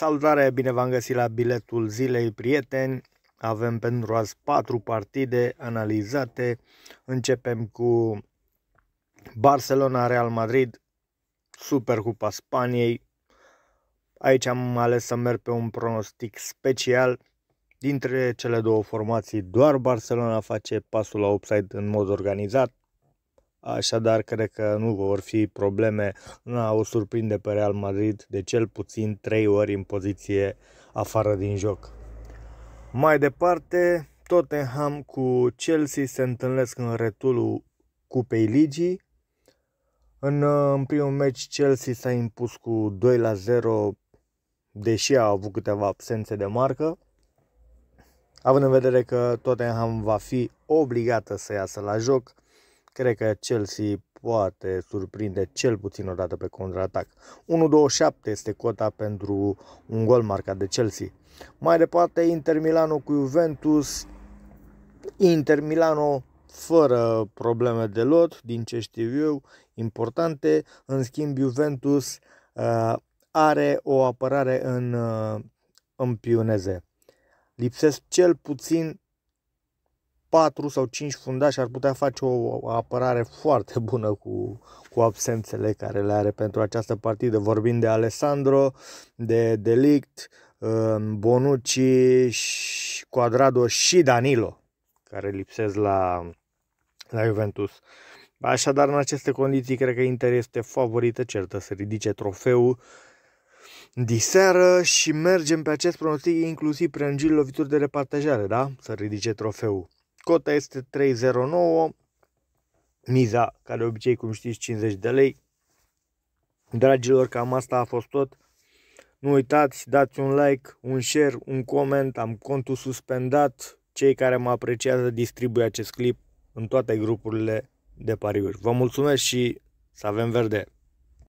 Salutare, bine v-am găsit la biletul zilei, prieteni. Avem pentru azi patru partide analizate. Începem cu Barcelona-Real Madrid, Supercupa Spaniei. Aici am ales să merg pe un pronostic special. Dintre cele două formații, doar Barcelona face pasul la upside în mod organizat, Așadar, cred că nu vor fi probleme în a o surprinde pe Real Madrid de cel puțin 3 ori în poziție afară din joc. Mai departe, Tottenham cu Chelsea se întâlnesc în returul Cupei Ligii. În, uh, în primul meci Chelsea s-a impus cu 2 la 0, deși a avut câteva absențe de marcă. Având în vedere că Tottenham va fi obligată să iasă la joc, Cred că Chelsea poate surprinde cel puțin o dată pe contraatac. 1-27 este cota pentru un gol marcat de Chelsea. Mai departe, Inter Milano cu Juventus. Inter Milano fără probleme de lot, din ce știu eu, importante. În schimb, Juventus uh, are o apărare în, uh, în pioneze. Lipsesc cel puțin 4 sau 5 fundași ar putea face o apărare foarte bună cu, cu absențele care le are pentru această partidă. Vorbim de Alessandro, de Delict, um, Bonucci, Cuadrado și Danilo, care lipsesc la, la Juventus. Așadar, în aceste condiții, cred că Inter este favorită certă să ridice trofeul diseară și mergem pe acest pronostic inclusiv prin lovituri de repartajare, da? Să ridice trofeul. Cota este 309, miza, care de obicei, cum știți, 50 de lei. Dragilor, cam asta a fost tot. Nu uitați, dați un like, un share, un coment, am contul suspendat. Cei care mă apreciază distribuie acest clip în toate grupurile de pariuri. Vă mulțumesc și să avem verde!